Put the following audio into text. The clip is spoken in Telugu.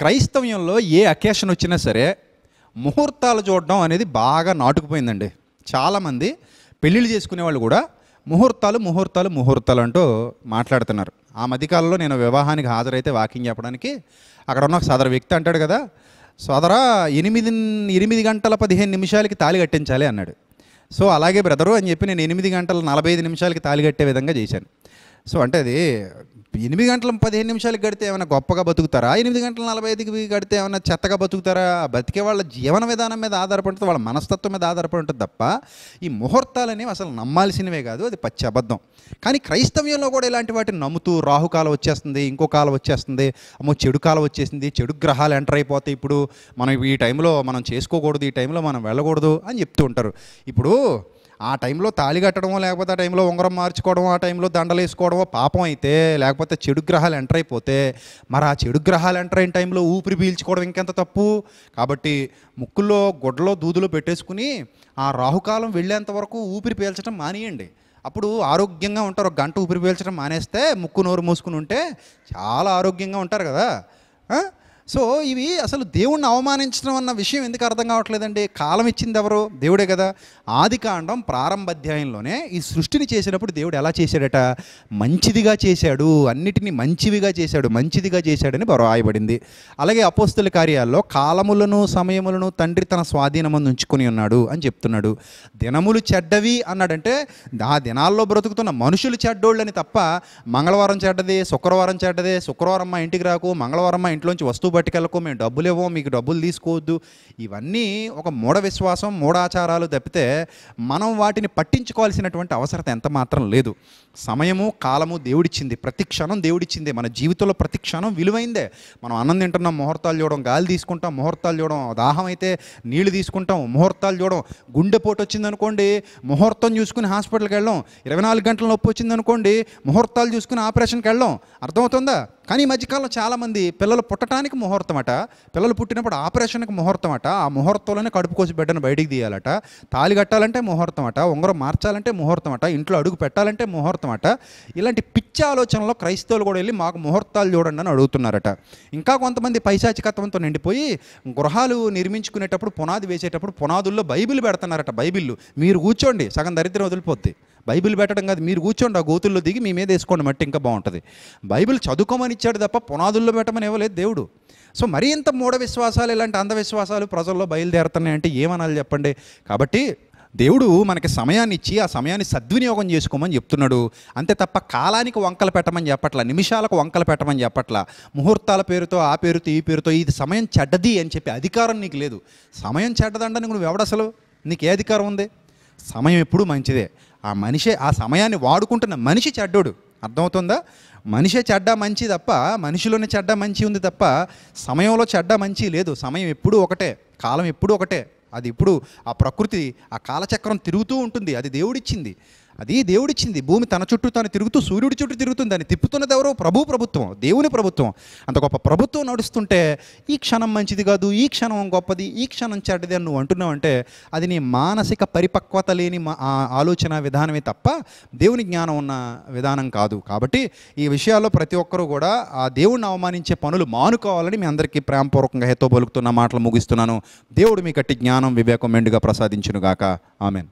క్రైస్తవ్యంలో ఏ అకేషన్ వచ్చినా సరే ముహూర్తాలు చూడడం అనేది బాగా నాటుకుపోయిందండి చాలామంది పెళ్ళిళ్ళు చేసుకునే వాళ్ళు కూడా ముహూర్తాలు ముహూర్తాలు ముహూర్తాలు అంటూ మాట్లాడుతున్నారు ఆ మధ్యకాలంలో నేను వివాహానికి హాజరైతే వాకింగ్ చెప్పడానికి అక్కడ ఉన్న ఒక సదర వ్యక్తి అంటాడు కదా సోదర ఎనిమిది ఎనిమిది గంటల పదిహేను నిమిషాలకి తాలి కట్టించాలి అన్నాడు సో అలాగే బ్రదరు అని చెప్పి నేను ఎనిమిది గంటల నలభై ఐదు నిమిషాలకి తాలి కట్టే విధంగా చేశాను సో అంటే అది ఎనిమిది గంటల పదిహేను నిమిషాలు గడితే ఏమైనా గొప్పగా బతుకుతారా ఎనిమిది గంటల నలభై ఐదుకి గడితే ఏమైనా చెత్తగా బతుకుతారా బతికే వాళ్ళ జీవన విధానం మీద ఆధారపడి ఉంటుంది వాళ్ళ మనస్తత్వం మీద ఆధారపడి ఉంటుంది తప్ప ఈ ముహూర్తాలు అనేవి అసలు నమ్మాల్సినవే కాదు అది పచ్చి అబద్ధం కానీ క్రైస్తవ్యంలో కూడా ఇలాంటి వాటిని నమ్ముతూ రాహుకాలం వచ్చేస్తుంది ఇంకో కాలం వచ్చేస్తుంది అమ్మో చెడు కాలం వచ్చేసింది చెడు గ్రహాలు ఎంటర్ అయిపోతాయి ఇప్పుడు మనం ఈ టైంలో మనం చేసుకోకూడదు ఈ టైంలో మనం వెళ్ళకూడదు అని చెప్తూ ఉంటారు ఇప్పుడు ఆ టైంలో తాళి కట్టడమో లేకపోతే ఆ టైంలో ఉంగరం మార్చుకోవడం ఆ టైంలో దండలు వేసుకోవడమో పాపం అయితే లేకపోతే చెడు గ్రహాలు ఎంటర్ అయిపోతే మరి ఆ చెడు గ్రహాలు ఎంటర్ అయిన టైంలో ఊపిరి పీల్చుకోవడం ఇంకెంత తప్పు కాబట్టి ముక్కుల్లో గుడ్డలో దూదులో పెట్టేసుకుని ఆ రాహుకాలం వెళ్ళేంత వరకు ఊపిరి పీల్చడం మానేయండి అప్పుడు ఆరోగ్యంగా ఉంటారు ఒక గంట ఊపిరి పీల్చడం మానేస్తే ముక్కు నోరు మూసుకుని ఉంటే చాలా ఆరోగ్యంగా ఉంటారు కదా సో ఇవి అసలు దేవుణ్ణి అవమానించడం అన్న విషయం ఎందుకు అర్థం కావట్లేదండి కాలం ఇచ్చింది ఎవరు దేవుడే కదా ఆది కాండం ప్రారంభాధ్యాయంలోనే ఈ సృష్టిని చేసినప్పుడు దేవుడు ఎలా చేశాడట మంచిదిగా చేశాడు అన్నిటినీ మంచివిగా చేశాడు మంచిదిగా చేశాడని రాయబడింది అలాగే అపోస్తుల కార్యాల్లో కాలములను సమయములను తండ్రి తన స్వాధీనమని ఉంచుకొని ఉన్నాడు అని చెప్తున్నాడు దినములు చెడ్డవి అన్నాడంటే ఆ దినాల్లో బ్రతుకుతున్న మనుషులు చెడ్డోళ్ళని తప్ప మంగళవారం చెడ్డది శుక్రవారం చెడ్డది శుక్రవారం మా ఇంటికి రాకు మంగళవారం మా ఇంట్లోంచి వస్తువు పట్టుకెళ్ళకో మేము డబ్బులు ఇవ్వం మీకు డబ్బులు తీసుకోవద్దు ఇవన్నీ ఒక మూఢ విశ్వాసం మూఢాచారాలు తప్పితే మనం వాటిని పట్టించుకోవాల్సినటువంటి అవసరం ఎంత మాత్రం లేదు సమయము కాలము దేవుడిచ్చింది ప్రతి క్షణం దేవుడిచ్చింది మన జీవితంలో ప్రతి క్షణం విలువైందే మనం అన్నం తింటున్నాం ముహూర్తాలు చూడడం గాలి తీసుకుంటాం ముహూర్తాలు చూడడం దాహం అయితే నీళ్లు తీసుకుంటాం ముహూర్తాలు చూడడం గుండెపోటు వచ్చిందనుకోండి ముహూర్తం చూసుకుని హాస్పిటల్కి వెళ్ళడం ఇరవై నాలుగు గంటల నొప్పి వచ్చిందనుకోండి ముహూర్తాలు చూసుకుని ఆపరేషన్కి వెళ్ళడం అర్థమవుతుందా కానీ ఈ మధ్యకాలంలో చాలామంది పిల్లలు పుట్టడానికి ముహూర్తం అట పిల్లలు పుట్టినప్పుడు ఆపరేషన్కి ముహూర్తం అట ఆ ముహూర్తంలోనే కడుపు కోసి బిడ్డను బయటికి తీయాలట తాలి కట్టాలంటే ముహూర్తం అట ఉంగరం మార్చాలంటే ముహూర్తం అట ఇంట్లో అడుగు పెట్టాలంటే ముహూర్తం అట ఇలాంటి పిచ్చి ఆలోచనలో క్రైస్తవులు కూడా వెళ్ళి మాకు ముహూర్తాలు చూడండి అని అడుగుతున్నారట ఇంకా కొంతమంది పైశాచికత్వంతో నిండిపోయి గృహాలు నిర్మించుకునేటప్పుడు పునాది వేసేటప్పుడు పునాదుల్లో బైబిల్ పెడుతున్నారట బైబిల్ మీరు కూర్చోండి సగం దరిద్రం వదిలిపోద్ది బైబిల్ పెట్టడం కాదు మీరు కూర్చోండి ఆ గోతుల్లో దిగి మీ మీద వేసుకోండి మట్టి ఇంకా బాగుంటుంది బైబిల్ చదువుకోమని ఇచ్చాడు తప్ప పునాదుల్లో పెట్టమని ఇవ్వలేదు దేవుడు సో మరీ ఇంత మూఢ విశ్వాసాలు ఇలాంటి అంధవిశ్వాసాలు ప్రజల్లో బయలుదేరుతున్నాయంటే ఏమనాలి చెప్పండి కాబట్టి దేవుడు మనకి సమయాన్ని ఇచ్చి ఆ సమయాన్ని సద్వినియోగం చేసుకోమని చెప్తున్నాడు అంతే తప్ప కాలానికి వంకలు పెట్టమని చెప్పట్ల నిమిషాలకు వంకలు పెట్టమని చెప్పట్ల ముహూర్తాల పేరుతో ఆ పేరుతో ఈ పేరుతో ఇది సమయం చెడ్డది అని చెప్పి అధికారం నీకు లేదు సమయం చెడ్డదండని నువ్వు ఎవడసలు నీకు ఏ అధికారం ఉంది సమయం ఎప్పుడు మంచిదే ఆ మనిషే ఆ సమయాన్ని వాడుకుంటున్న మనిషి చెడ్డోడు అర్థమవుతుందా మనిషే చెడ్డ మంచి తప్ప మనిషిలోనే చెడ్డ మంచి ఉంది తప్ప సమయంలో చెడ్డ మంచి లేదు సమయం ఎప్పుడూ ఒకటే కాలం ఎప్పుడూ ఒకటే అది ఇప్పుడు ఆ ప్రకృతి ఆ కాలచక్రం తిరుగుతూ ఉంటుంది అది దేవుడిచ్చింది అది దేవుడిచ్చింది భూమి తన చుట్టూ తాను తిరుగుతూ సూర్యుడి చుట్టూ తిరుగుతుంది దాన్ని తిప్పుతున్నది ఎవరో ప్రభు ప్రభుత్వం దేవుని ప్రభుత్వం అంత గొప్ప ప్రభుత్వం నడుస్తుంటే ఈ క్షణం మంచిది కాదు ఈ క్షణం గొప్పది ఈ క్షణం చెడ్డది అని నువ్వు అంటున్నావంటే అది నీ మానసిక పరిపక్వత లేని ఆలోచన విధానమే తప్ప దేవుని జ్ఞానం ఉన్న విధానం కాదు కాబట్టి ఈ విషయాల్లో ప్రతి ఒక్కరూ కూడా ఆ దేవుణ్ణి అవమానించే పనులు మానుకోవాలని మీ అందరికీ ప్రేమపూర్వకంగా హెతో బలుకుతున్న మాటలు ముగిస్తున్నాను దేవుడు మీకట్టి జ్ఞానం వివేకం మెండుగా ప్రసాదించునుగాక ఆమెన్